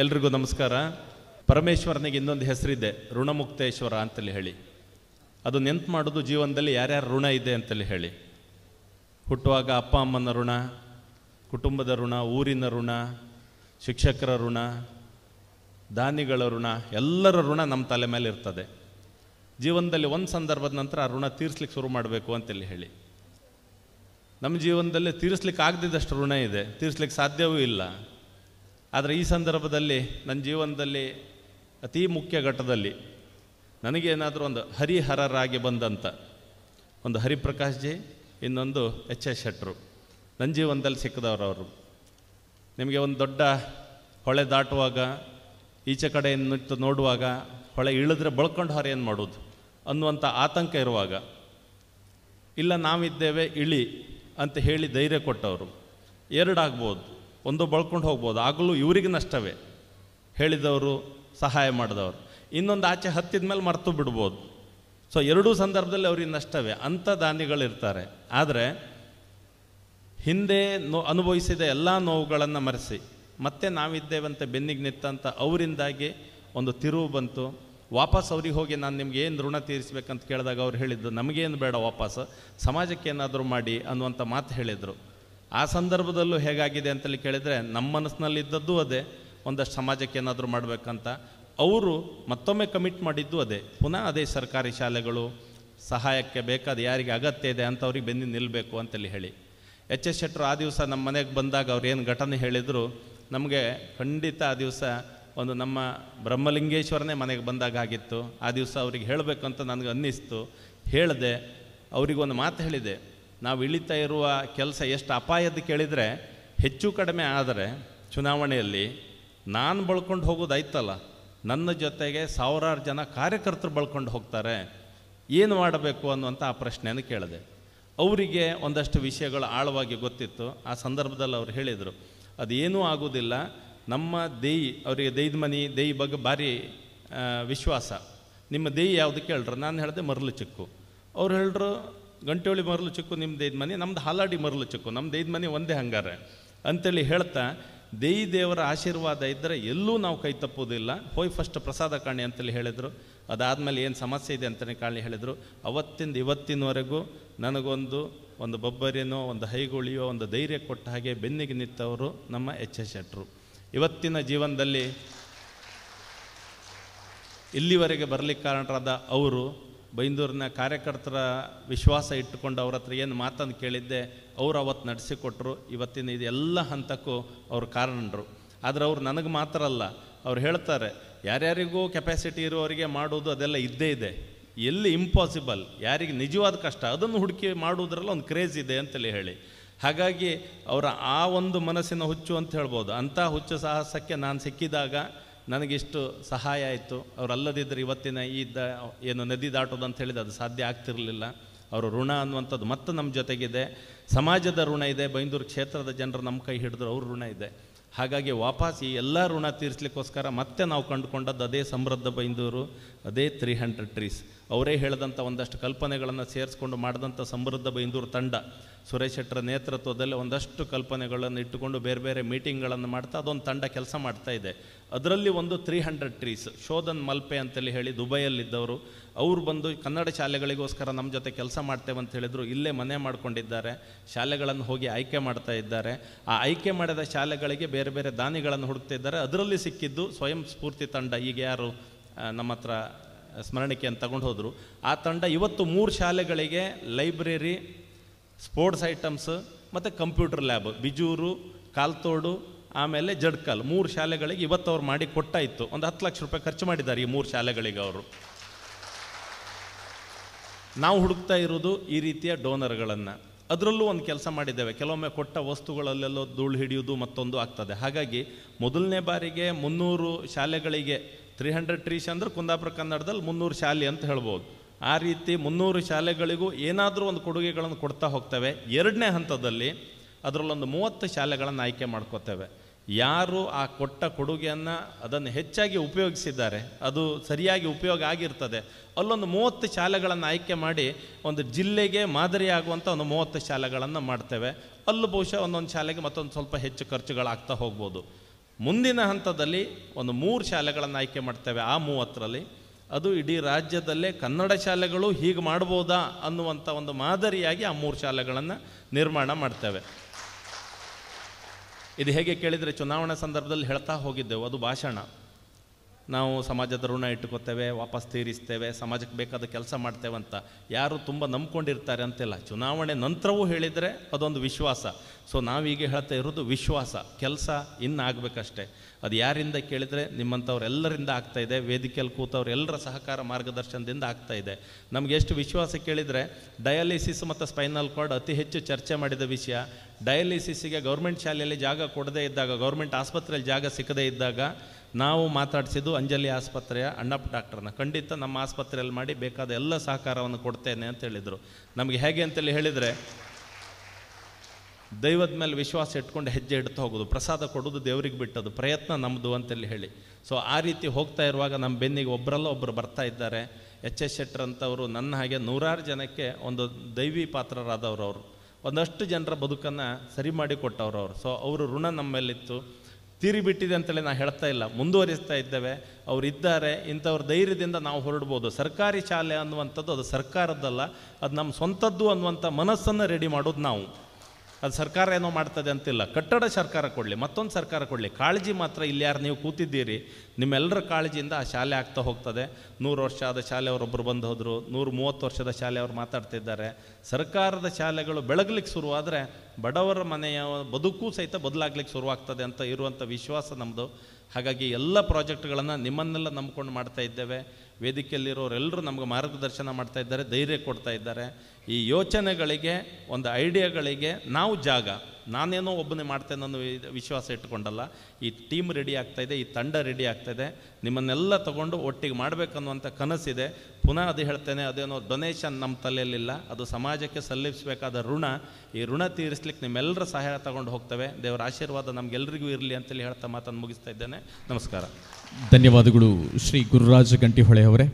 ಎಲ್ರಿಗೂ ನಮಸ್ಕಾರ ಪರಮೇಶ್ವರನಿಗೆ ಇನ್ನೊಂದು ಹೆಸರಿದೆ ಋಣಮುಕ್ತೇಶ್ವರ ಅಂತಲೇ ಹೇಳಿ ಅದು ನೆನ್ಪು ಮಾಡೋದು ಜೀವನದಲ್ಲಿ ಯಾರ್ಯಾರ ಋಣ ಇದೆ ಅಂತಲೇ ಹೇಳಿ ಹುಟ್ಟುವಾಗ ಅಪ್ಪ ಅಮ್ಮನ ಋಣ ಕುಟುಂಬದ ಋಣ ಊರಿನ ಋಣ ಶಿಕ್ಷಕರ ಋಣ ದಾನಿಗಳ ಋಣ ಎಲ್ಲರ ಋಣ ನಮ್ಮ ತಲೆ ಮೇಲೆ ಇರ್ತದೆ ಜೀವನದಲ್ಲಿ ಒಂದು ಸಂದರ್ಭದ ನಂತರ ಆ ಋಣ ತೀರಿಸ್ಲಿಕ್ಕೆ ಶುರು ಮಾಡಬೇಕು ಅಂತೇಳಿ ಹೇಳಿ ನಮ್ಮ ಜೀವನದಲ್ಲಿ ತೀರಿಸ್ಲಿಕ್ಕೆ ಆಗದಿದ್ದಷ್ಟು ಋಣ ಇದೆ ತೀರಿಸ್ಲಿಕ್ಕೆ ಸಾಧ್ಯವೂ ಇಲ್ಲ ಆದರೆ ಈ ಸಂದರ್ಭದಲ್ಲಿ ನನ್ನ ಜೀವನದಲ್ಲಿ ಅತಿ ಮುಖ್ಯ ಘಟ್ಟದಲ್ಲಿ ನನಗೇನಾದರೂ ಒಂದು ಹರಿಹರರಾಗಿ ಬಂದಂಥ ಒಂದು ಹರಿಪ್ರಕಾಶ್ ಜಿ ಇನ್ನೊಂದು ಎಚ್ ಎಸ್ ಶೆಟ್ರು ನನ್ನ ಜೀವನದಲ್ಲಿ ಅವರು ನಿಮಗೆ ಒಂದು ದೊಡ್ಡ ಹೊಳೆ ದಾಟುವಾಗ ಈಚೆ ಕಡೆಯನ್ನು ನೋಡುವಾಗ ಹೊಳೆ ಇಳಿದ್ರೆ ಬಳ್ಕೊಂಡು ಹೊರ ಏನು ಮಾಡೋದು ಅನ್ನುವಂಥ ಆತಂಕ ಇರುವಾಗ ಇಲ್ಲ ನಾವಿದ್ದೇವೆ ಇಳಿ ಅಂತ ಹೇಳಿ ಧೈರ್ಯ ಕೊಟ್ಟವರು ಎರಡಾಗ್ಬೋದು ಒಂದು ಬಳ್ಕೊಂಡು ಹೋಗ್ಬೋದು ಆಗಲೂ ಇವರಿಗೆ ನಷ್ಟವೇ ಹೇಳಿದವರು ಸಹಾಯ ಮಾಡಿದವರು ಇನ್ನೊಂದು ಆಚೆ ಹತ್ತಿದ ಮೇಲೆ ಮರೆತು ಬಿಡ್ಬೋದು ಸೊ ಎರಡೂ ಸಂದರ್ಭದಲ್ಲಿ ಅವ್ರಿಗೆ ನಷ್ಟವೇ ಅಂಥ ದಾನಿಗಳಿರ್ತಾರೆ ಆದರೆ ಹಿಂದೆ ನೋ ಅನುಭವಿಸಿದ ಎಲ್ಲ ನೋವುಗಳನ್ನು ಮರೆಸಿ ಮತ್ತೆ ನಾವಿದ್ದೇವಂತ ಬೆನ್ನಿಗೆ ನಿತ್ತಂತ ಅವರಿಂದಾಗಿ ಒಂದು ತಿರುವು ಬಂತು ವಾಪಸ್ ಅವ್ರಿಗೆ ಹೋಗಿ ನಾನು ನಿಮ್ಗೆ ಏನು ಋಣ ತೀರಿಸ್ಬೇಕಂತ ಕೇಳಿದಾಗ ಅವ್ರು ಹೇಳಿದ್ದು ನಮಗೇನು ಬೇಡ ವಾಪಸ್ ಸಮಾಜಕ್ಕೆ ಏನಾದರೂ ಮಾಡಿ ಅನ್ನುವಂಥ ಮಾತು ಹೇಳಿದರು ಆ ಸಂದರ್ಭದಲ್ಲೂ ಹೇಗಾಗಿದೆ ಅಂತೇಳಿ ಕೇಳಿದರೆ ನಮ್ಮ ಮನಸ್ಸಿನಲ್ಲಿದ್ದದ್ದು ಅದೇ ಒಂದಷ್ಟು ಸಮಾಜಕ್ಕೆ ಏನಾದರೂ ಮಾಡಬೇಕಂತ ಅವರು ಮತ್ತೊಮ್ಮೆ ಕಮಿಟ್ ಮಾಡಿದ್ದು ಅದೇ ಪುನಃ ಅದೇ ಸರ್ಕಾರಿ ಶಾಲೆಗಳು ಸಹಾಯಕ್ಕೆ ಬೇಕಾದ ಯಾರಿಗೆ ಅಗತ್ಯ ಇದೆ ಅಂತ ಅವ್ರಿಗೆ ಬಂದು ನಿಲ್ಲಬೇಕು ಅಂತೇಳಿ ಹೇಳಿ ಎಚ್ ಎಸ್ ಶೆಟ್ಟರು ಆ ದಿವಸ ನಮ್ಮ ಮನೆಗೆ ಬಂದಾಗ ಅವ್ರು ಏನು ಘಟನೆ ಹೇಳಿದರು ನಮಗೆ ಖಂಡಿತ ಆ ದಿವಸ ಒಂದು ನಮ್ಮ ಬ್ರಹ್ಮಲಿಂಗೇಶ್ವರನೇ ಮನೆಗೆ ಬಂದಾಗ ಆಗಿತ್ತು ಆ ದಿವಸ ಅವ್ರಿಗೆ ಹೇಳಬೇಕು ಅಂತ ನನಗೆ ಅನ್ನಿಸ್ತು ಹೇಳಿದೆ ಅವರಿಗೊಂದು ಮಾತು ಹೇಳಿದೆ ನಾವು ಇಳಿತಾ ಇರುವ ಕೆಲಸ ಎಷ್ಟು ಅಪಾಯದ ಕೇಳಿದರೆ ಹೆಚ್ಚು ಕಡಿಮೆ ಆದರೆ ಚುನಾವಣೆಯಲ್ಲಿ ನಾನು ಬಳ್ಕೊಂಡು ಹೋಗೋದಾಯ್ತಲ್ಲ ನನ್ನ ಜೊತೆಗೆ ಸಾವಿರಾರು ಜನ ಕಾರ್ಯಕರ್ತರು ಬಳ್ಕೊಂಡು ಹೋಗ್ತಾರೆ ಏನು ಮಾಡಬೇಕು ಅನ್ನುವಂಥ ಆ ಪ್ರಶ್ನೆಯನ್ನು ಕೇಳಿದೆ ಅವರಿಗೆ ಒಂದಷ್ಟು ವಿಷಯಗಳು ಆಳವಾಗಿ ಗೊತ್ತಿತ್ತು ಆ ಸಂದರ್ಭದಲ್ಲಿ ಅವರು ಹೇಳಿದರು ಅದೇನೂ ಆಗೋದಿಲ್ಲ ನಮ್ಮ ದೇಯಿ ಅವರಿಗೆ ದೇಯ್ದ ಮನಿ ದೇಯಿ ಬಗ್ಗೆ ಭಾರಿ ವಿಶ್ವಾಸ ನಿಮ್ಮ ದೇಯಿ ಯಾವುದು ಕೇಳ್ರು ನಾನು ಹೇಳಿದೆ ಮರಳು ಚಿಕ್ಕು ಅವ್ರು ಹೇಳರು ಗಂಟೋಳಿ ಮರಲು ಚಿಕ್ಕು ನಿಮ್ದು ಐದು ಮನೆ ನಮ್ದು ಹಾಲಾಡಿ ಮರಲು ಚಿಕ್ಕು ನಮ್ದು ಐದು ಮನೆ ಒಂದೇ ಹಂಗಾರೆ ಅಂತೇಳಿ ಹೇಳ್ತಾ ದೇಯಿ ದೇವರ ಆಶೀರ್ವಾದ ಇದ್ದರೆ ಎಲ್ಲೂ ನಾವು ಕೈ ತಪ್ಪೋದಿಲ್ಲ ಹೋಯ್ ಫಸ್ಟ್ ಪ್ರಸಾದ ಕಾಣಿ ಅಂತೇಳಿ ಹೇಳಿದರು ಅದಾದಮೇಲೆ ಏನು ಸಮಸ್ಯೆ ಇದೆ ಅಂತಲೇ ಕಾಣಿ ಹೇಳಿದರು ಅವತ್ತಿಂದ ಇವತ್ತಿನವರೆಗೂ ನನಗೊಂದು ಒಂದು ಬೊಬ್ಬರಿನೋ ಒಂದು ಹೈಗುಳಿಯೋ ಒಂದು ಧೈರ್ಯ ಕೊಟ್ಟ ಹಾಗೆ ಬೆನ್ನಿಗೆ ನಿಂತವರು ನಮ್ಮ ಎಚ್ ಎಸ್ ಶೆಟ್ರು ಇವತ್ತಿನ ಜೀವನದಲ್ಲಿ ಇಲ್ಲಿವರೆಗೆ ಬರಲಿಕ್ಕೆ ಕಾರಣರಾದ ಅವರು ಬೈಂದೂರಿನ ಕಾರ್ಯಕರ್ತರ ವಿಶ್ವಾಸ ಇಟ್ಟುಕೊಂಡು ಅವ್ರ ಹತ್ರ ಏನು ಮಾತನ್ನು ಕೇಳಿದ್ದೆ ಅವ್ರು ಅವತ್ತು ನಡೆಸಿಕೊಟ್ರು ಇವತ್ತಿನ ಇದೆಲ್ಲ ಹಂತಕ್ಕೂ ಅವ್ರ ಕಾರಣರು ಆದರೆ ಅವ್ರು ನನಗೆ ಮಾತ್ರ ಅಲ್ಲ ಅವ್ರು ಹೇಳ್ತಾರೆ ಯಾರ್ಯಾರಿಗೂ ಕೆಪಾಸಿಟಿ ಇರುವವರಿಗೆ ಮಾಡೋದು ಅದೆಲ್ಲ ಇದ್ದೇ ಇದೆ ಎಲ್ಲಿ ಇಂಪಾಸಿಬಲ್ ಯಾರಿಗೆ ನಿಜವಾದ ಕಷ್ಟ ಅದನ್ನು ಹುಡುಕಿ ಮಾಡುವುದರಲ್ಲಿ ಒಂದು ಕ್ರೇಜ್ ಇದೆ ಅಂತೇಳಿ ಹೇಳಿ ಹಾಗಾಗಿ ಅವರ ಆ ಒಂದು ಮನಸ್ಸಿನ ಹುಚ್ಚು ಅಂತ ಹೇಳ್ಬೋದು ಅಂಥ ಹುಚ್ಚು ಸಾಹಸಕ್ಕೆ ನಾನು ಸಿಕ್ಕಿದಾಗ ನನಗಿಷ್ಟು ಸಹಾಯ ಆಯಿತು ಅವರಲ್ಲದಿದ್ದರೆ ಇವತ್ತಿನ ಈ ದ ಏನು ನದಿ ದಾಟೋದು ಅಂತ ಹೇಳಿದ ಅದು ಸಾಧ್ಯ ಆಗ್ತಿರಲಿಲ್ಲ ಅವರು ಋಣ ಅನ್ನುವಂಥದ್ದು ಮತ್ತೆ ನಮ್ಮ ಜೊತೆಗಿದೆ ಸಮಾಜದ ಋಣ ಇದೆ ಬೈಂದೂರು ಕ್ಷೇತ್ರದ ಜನರು ನಮ್ಮ ಕೈ ಹಿಡಿದ್ರು ಅವ್ರ ಋಣ ಇದೆ ಹಾಗಾಗಿ ವಾಪಸ್ ಈ ಎಲ್ಲ ಋಣ ತೀರಿಸಲಿಕ್ಕೋಸ್ಕರ ಮತ್ತೆ ನಾವು ಕಂಡುಕೊಂಡದ್ದು ಅದೇ ಸಮೃದ್ಧ ಬೈಂದೂರು ಅದೇ ತ್ರೀ ಹಂಡ್ರೆಡ್ ಟ್ರೀಸ್ ಅವರೇ ಹೇಳಿದಂಥ ಒಂದಷ್ಟು ಕಲ್ಪನೆಗಳನ್ನು ಸೇರಿಸ್ಕೊಂಡು ಮಾಡಿದಂಥ ಸಮೃದ್ಧ ಬೈಂದೂರು ತಂಡ ಸುರೇಶ್ ಶೆಟ್ಟರ ನೇತೃತ್ವದಲ್ಲಿ ಒಂದಷ್ಟು ಕಲ್ಪನೆಗಳನ್ನು ಇಟ್ಟುಕೊಂಡು ಬೇರೆ ಬೇರೆ ಮೀಟಿಂಗ್ಗಳನ್ನು ಮಾಡ್ತಾ ಅದೊಂದು ತಂಡ ಕೆಲಸ ಮಾಡ್ತಾ ಇದೆ ಅದರಲ್ಲಿ ಒಂದು three hundred trees Shodhan Malpe ಅಂತೇಳಿ ಹೇಳಿ ದುಬೈಯಲ್ಲಿದ್ದವರು ಅವರು ಬಂದು ಕನ್ನಡ ಶಾಲೆಗಳಿಗೋಸ್ಕರ ನಮ್ಮ ಜೊತೆ ಕೆಲಸ ಮಾಡ್ತೇವೆ ಅಂತ ಹೇಳಿದರು ಇಲ್ಲೇ ಮನೆ ಮಾಡಿಕೊಂಡಿದ್ದಾರೆ ಶಾಲೆಗಳನ್ನು ಹೋಗಿ ಆಯ್ಕೆ ಮಾಡ್ತಾ ಇದ್ದಾರೆ ಆ ಆಯ್ಕೆ ಮಾಡಿದ ಶಾಲೆಗಳಿಗೆ ಬೇರೆ ಬೇರೆ ದಾನಿಗಳನ್ನು ಹುಡುಕ್ತಾ ಇದ್ದಾರೆ ಅದರಲ್ಲಿ ಸಿಕ್ಕಿದ್ದು ಸ್ವಯಂ ಸ್ಫೂರ್ತಿ ತಂಡ ಈಗ ಯಾರು ನಮ್ಮ ಹತ್ರ ಸ್ಮರಣಿಕೆಯನ್ನು ತಗೊಂಡು ಹೋದರು ಆ ತಂಡ ಇವತ್ತು ಮೂರು ಶಾಲೆಗಳಿಗೆ ಲೈಬ್ರರಿ ಸ್ಪೋರ್ಟ್ಸ್ ಐಟಮ್ಸ್ ಮತ್ತು ಕಂಪ್ಯೂಟರ್ ಲ್ಯಾಬ್ ಬಿಜೂರು ಕಾಲ್ತೋಡು ಆಮೇಲೆ ಜಡ್ಕಲ್ ಮೂರು ಶಾಲೆಗಳಿಗೆ ಇವತ್ತು ಅವ್ರು ಮಾಡಿ ಇತ್ತು ಒಂದು ಹತ್ತು ಲಕ್ಷ ರೂಪಾಯಿ ಖರ್ಚು ಮಾಡಿದ್ದಾರೆ ಈ ಮೂರು ಶಾಲೆಗಳಿಗೆ ಅವರು ನಾವು ಹುಡುಕ್ತಾ ಇರೋದು ಈ ರೀತಿಯ ಡೋನರ್ಗಳನ್ನು ಅದರಲ್ಲೂ ಒಂದು ಕೆಲಸ ಮಾಡಿದ್ದೇವೆ ಕೆಲವೊಮ್ಮೆ ಕೊಟ್ಟ ವಸ್ತುಗಳಲ್ಲೆಲ್ಲೋ ಧೂಳು ಹಿಡಿಯೋದು ಮತ್ತೊಂದು ಆಗ್ತದೆ ಹಾಗಾಗಿ ಮೊದಲನೇ ಬಾರಿಗೆ ಮುನ್ನೂರು ಶಾಲೆಗಳಿಗೆ ತ್ರೀ ಹಂಡ್ರೆಡ್ ಟ್ರೀಸ್ ಅಂದ್ರೆ ಕುಂದಾಪುರ ಕನ್ನಡದಲ್ಲಿ ಮುನ್ನೂರು ಶಾಲೆ ಅಂತ ಹೇಳ್ಬೋದು ಆ ರೀತಿ ಮುನ್ನೂರು ಶಾಲೆಗಳಿಗೂ ಏನಾದರೂ ಒಂದು ಕೊಡುಗೆಗಳನ್ನು ಕೊಡ್ತಾ ಹೋಗ್ತವೆ ಎರಡನೇ ಹಂತದಲ್ಲಿ ಅದರಲ್ಲೊಂದು ಮೂವತ್ತು ಶಾಲೆಗಳನ್ನು ಆಯ್ಕೆ ಮಾಡ್ಕೋತೇವೆ ಯಾರು ಆ ಕೊಟ್ಟ ಕೊಡುಗೆಯನ್ನು ಅದನ್ನು ಹೆಚ್ಚಾಗಿ ಉಪಯೋಗಿಸಿದ್ದಾರೆ ಅದು ಸರಿಯಾಗಿ ಉಪಯೋಗ ಆಗಿರ್ತದೆ ಅಲ್ಲೊಂದು ಮೂವತ್ತು ಶಾಲೆಗಳನ್ನು ಆಯ್ಕೆ ಮಾಡಿ ಒಂದು ಜಿಲ್ಲೆಗೆ ಮಾದರಿಯಾಗುವಂಥ ಒಂದು ಮೂವತ್ತು ಶಾಲೆಗಳನ್ನು ಮಾಡ್ತೇವೆ ಅಲ್ಲೂ ಬಹುಶಃ ಒಂದೊಂದು ಶಾಲೆಗೆ ಮತ್ತೊಂದು ಸ್ವಲ್ಪ ಹೆಚ್ಚು ಖರ್ಚುಗಳಾಗ್ತಾ ಹೋಗ್ಬೋದು ಮುಂದಿನ ಹಂತದಲ್ಲಿ ಒಂದು ಮೂರು ಶಾಲೆಗಳನ್ನು ಆಯ್ಕೆ ಮಾಡ್ತೇವೆ ಆ ಮೂವತ್ತರಲ್ಲಿ ಅದು ಇಡೀ ರಾಜ್ಯದಲ್ಲೇ ಕನ್ನಡ ಶಾಲೆಗಳು ಹೀಗೆ ಮಾಡ್ಬೋದಾ ಅನ್ನುವಂಥ ಒಂದು ಮಾದರಿಯಾಗಿ ಆ ಮೂರು ಶಾಲೆಗಳನ್ನು ನಿರ್ಮಾಣ ಮಾಡ್ತೇವೆ ಇದು ಹೇಗೆ ಕೇಳಿದರೆ ಚುನಾವಣಾ ಸಂದರ್ಭದಲ್ಲಿ ಹೇಳ್ತಾ ಹೋಗಿದ್ದೆವು ಅದು ಭಾಷಣ ನಾವು ಸಮಾಜದ ಋಣ ಇಟ್ಕೋತೇವೆ ವಾಪಸ್ ತೀರಿಸ್ತೇವೆ ಸಮಾಜಕ್ಕೆ ಬೇಕಾದ ಕೆಲಸ ಮಾಡ್ತೇವೆ ಅಂತ ಯಾರು ತುಂಬ ನಂಬ್ಕೊಂಡಿರ್ತಾರೆ ಅಂತಿಲ್ಲ ಚುನಾವಣೆ ನಂತರವೂ ಹೇಳಿದರೆ ಅದೊಂದು ವಿಶ್ವಾಸ ಸೊ ನಾವೀಗ ಹೇಳ್ತಾ ಇರೋದು ವಿಶ್ವಾಸ ಕೆಲಸ ಇನ್ನಾಗಬೇಕಷ್ಟೇ ಅದು ಯಾರಿಂದ ಕೇಳಿದರೆ ನಿಮ್ಮಂಥವ್ರೆಲ್ಲರಿಂದ ಆಗ್ತಾ ಇದೆ ವೇದಿಕೆಯಲ್ಲಿ ಎಲ್ಲರ ಸಹಕಾರ ಮಾರ್ಗದರ್ಶನದಿಂದ ಆಗ್ತಾ ಇದೆ ನಮಗೆ ಎಷ್ಟು ವಿಶ್ವಾಸ ಕೇಳಿದರೆ ಡಯಾಲಿಸಿಸ್ ಮತ್ತು ಸ್ಪೈನಲ್ ಕಾರ್ಡ್ ಅತಿ ಹೆಚ್ಚು ಚರ್ಚೆ ಮಾಡಿದ ವಿಷಯ ಡಯಾಲಿಸಿಸ್ಗೆ ಗೌರ್ಮೆಂಟ್ ಶಾಲೆಯಲ್ಲಿ ಜಾಗ ಕೊಡದೇ ಇದ್ದಾಗ ಗೌರ್ಮೆಂಟ್ ಆಸ್ಪತ್ರೆಯಲ್ಲಿ ಜಾಗ ಸಿಕ್ಕದೇ ಇದ್ದಾಗ ನಾವು ಮಾತಾಡಿಸಿದ್ದು ಅಂಜಲಿ ಆಸ್ಪತ್ರೆಯ ಅಣ್ಣಪ್ಪ ಡಾಕ್ಟರ್ನ ಖಂಡಿತ ನಮ್ಮ ಆಸ್ಪತ್ರೆಯಲ್ಲಿ ಮಾಡಿ ಬೇಕಾದ ಎಲ್ಲ ಸಹಕಾರವನ್ನು ಕೊಡ್ತೇನೆ ಅಂತ ಹೇಳಿದರು ನಮಗೆ ಹೇಗೆ ಅಂತೇಳಿ ಹೇಳಿದರೆ ದೈವದ ಮೇಲೆ ವಿಶ್ವಾಸ ಇಟ್ಕೊಂಡು ಹೆಜ್ಜೆ ಇಡ್ತಾ ಹೋಗೋದು ಪ್ರಸಾದ ಕೊಡೋದು ದೇವ್ರಿಗೆ ಬಿಟ್ಟದು ಪ್ರಯತ್ನ ನಮ್ಮದು ಅಂತೇಳಿ ಹೇಳಿ ಸೊ ಆ ರೀತಿ ಹೋಗ್ತಾ ಇರುವಾಗ ನಮ್ಮ ಬೆನ್ನಿಗೆ ಒಬ್ಬರಲ್ಲ ಒಬ್ಬರು ಬರ್ತಾ ಇದ್ದಾರೆ ಎಚ್ ಎಸ್ ಶೆಟ್ಟರ್ ಅಂತವರು ನನ್ನ ಹಾಗೆ ನೂರಾರು ಜನಕ್ಕೆ ಒಂದು ದೈವಿ ಪಾತ್ರರಾದವರು ಅವರು ಒಂದಷ್ಟು ಜನರ ಬದುಕನ್ನು ಸರಿ ಮಾಡಿ ಕೊಟ್ಟವ್ರು ಅವರು ಸೊ ಅವರು ಋಣ ನಮ್ಮ ತೀರಿಬಿಟ್ಟಿದೆ ಅಂತೇಳಿ ನಾನು ಹೇಳ್ತಾ ಇಲ್ಲ ಮುಂದುವರಿಸ್ತಾ ಇದ್ದೇವೆ ಇದ್ದಾರೆ ಇಂಥವ್ರ ಧೈರ್ಯದಿಂದ ನಾವು ಹೊರಡ್ಬೋದು ಸರ್ಕಾರಿ ಶಾಲೆ ಅನ್ನುವಂಥದ್ದು ಅದು ಸರ್ಕಾರದ್ದಲ್ಲ ಅದು ನಮ್ಮ ಸ್ವಂತದ್ದು ಅನ್ನುವಂಥ ಮನಸ್ಸನ್ನು ರೆಡಿ ಮಾಡೋದು ನಾವು ಅದು ಸರ್ಕಾರ ಏನೋ ಮಾಡ್ತದೆ ಅಂತಿಲ್ಲ ಕಟ್ಟಡ ಸರ್ಕಾರ ಕೊಡಲಿ ಮತ್ತೊಂದು ಸರ್ಕಾರ ಕೊಡಲಿ ಕಾಳಜಿ ಮಾತ್ರ ಇಲ್ಲಿ ಯಾರು ನೀವು ಕೂತಿದ್ದೀರಿ ನಿಮ್ಮೆಲ್ಲರ ಕಾಳಜಿಯಿಂದ ಆ ಶಾಲೆ ಆಗ್ತಾ ಹೋಗ್ತದೆ ನೂರು ವರ್ಷ ಆದ ಶಾಲೆಯವರೊಬ್ಬರು ಬಂದು ಹೋದರು ನೂರು ಮೂವತ್ತು ವರ್ಷದ ಶಾಲೆಯವರು ಮಾತಾಡ್ತಿದ್ದಾರೆ ಸರ್ಕಾರದ ಶಾಲೆಗಳು ಬೆಳಗಲಿಕ್ಕೆ ಶುರುವಾದರೆ ಬಡವರ ಮನೆಯ ಬದುಕು ಸಹಿತ ಬದಲಾಗ್ಲಿಕ್ಕೆ ಶುರುವಾಗ್ತದೆ ಅಂತ ಇರುವಂಥ ವಿಶ್ವಾಸ ನಮ್ಮದು ಹಾಗಾಗಿ ಎಲ್ಲ ಪ್ರಾಜೆಕ್ಟ್ಗಳನ್ನು ನಿಮ್ಮನ್ನೆಲ್ಲ ನಂಬ್ಕೊಂಡು ಮಾಡ್ತಾ ಇದ್ದೇವೆ ವೇದಿಕೆಯಲ್ಲಿರೋರೆಲ್ಲರೂ ನಮಗೆ ಮಾರ್ಗದರ್ಶನ ಮಾಡ್ತಾ ಇದ್ದಾರೆ ಧೈರ್ಯ ಕೊಡ್ತಾ ಇದ್ದಾರೆ ಈ ಯೋಚನೆಗಳಿಗೆ ಒಂದು ಐಡಿಯಾಗಳಿಗೆ ನಾವು ಜಾಗ ನಾನೇನೋ ಒಬ್ಬನೇ ಮಾಡ್ತೇನೆ ಅನ್ನೋ ವಿಶ್ವಾಸ ಇಟ್ಕೊಂಡಲ್ಲ ಈ ಟೀಮ್ ರೆಡಿ ಆಗ್ತಾ ಇದೆ ಈ ತಂಡ ರೆಡಿ ಆಗ್ತಾ ಇದೆ ನಿಮ್ಮನ್ನೆಲ್ಲ ತಗೊಂಡು ಒಟ್ಟಿಗೆ ಮಾಡಬೇಕನ್ನುವಂಥ ಕನಸಿದೆ ಪುನಃ ಅದು ಹೇಳ್ತೇನೆ ಅದೇನೋ ಡೊನೇಷನ್ ನಮ್ಮ ತಲೆಯಲ್ಲಿಲ್ಲ ಅದು ಸಮಾಜಕ್ಕೆ ಸಲ್ಲಿಸಬೇಕಾದ ಋಣ ಈ ಋಣ ತೀರಿಸ್ಲಿಕ್ಕೆ ನಿಮ್ಮೆಲ್ಲರ ಸಹಾಯ ತಗೊಂಡು ಹೋಗ್ತವೆ ದೇವರ ಆಶೀರ್ವಾದ ನಮಗೆಲ್ಲರಿಗೂ ಇರಲಿ ಅಂತೇಳಿ ಹೇಳ್ತಾ ಮಾತನ್ನು ಮುಗಿಸ್ತಾ ಇದ್ದೇನೆ ನಮಸ್ಕಾರ ಧನ್ಯವಾದಗಳು ಶ್ರೀ ಗುರುರಾಜ ಗಂಟಿಹೊಳೆ ಅವರೇ